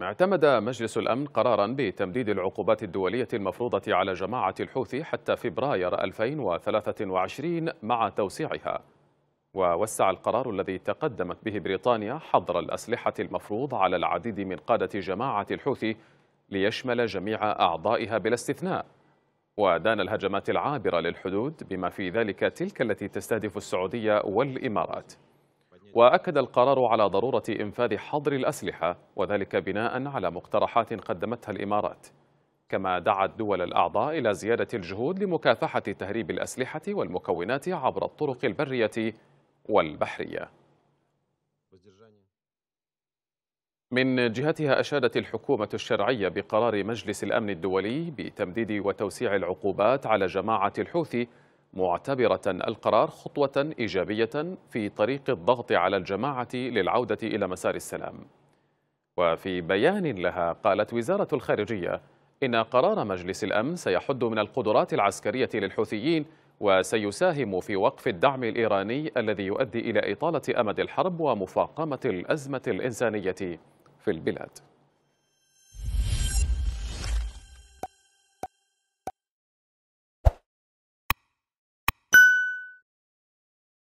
اعتمد مجلس الأمن قرارا بتمديد العقوبات الدولية المفروضة على جماعة الحوثي حتى فبراير 2023 مع توسيعها ووسع القرار الذي تقدمت به بريطانيا حظر الأسلحة المفروض على العديد من قادة جماعة الحوثي ليشمل جميع أعضائها بلا استثناء ودان الهجمات العابرة للحدود بما في ذلك تلك التي تستهدف السعودية والإمارات وأكد القرار على ضرورة إنفاذ حظر الأسلحة وذلك بناء على مقترحات قدمتها الإمارات كما دعت دول الأعضاء إلى زيادة الجهود لمكافحة تهريب الأسلحة والمكونات عبر الطرق البرية والبحرية من جهتها أشادت الحكومة الشرعية بقرار مجلس الأمن الدولي بتمديد وتوسيع العقوبات على جماعة الحوثي معتبرة القرار خطوة إيجابية في طريق الضغط على الجماعة للعودة إلى مسار السلام وفي بيان لها قالت وزارة الخارجية إن قرار مجلس الأمن سيحد من القدرات العسكرية للحوثيين وسيساهم في وقف الدعم الإيراني الذي يؤدي إلى إطالة أمد الحرب ومفاقمة الأزمة الإنسانية في البلاد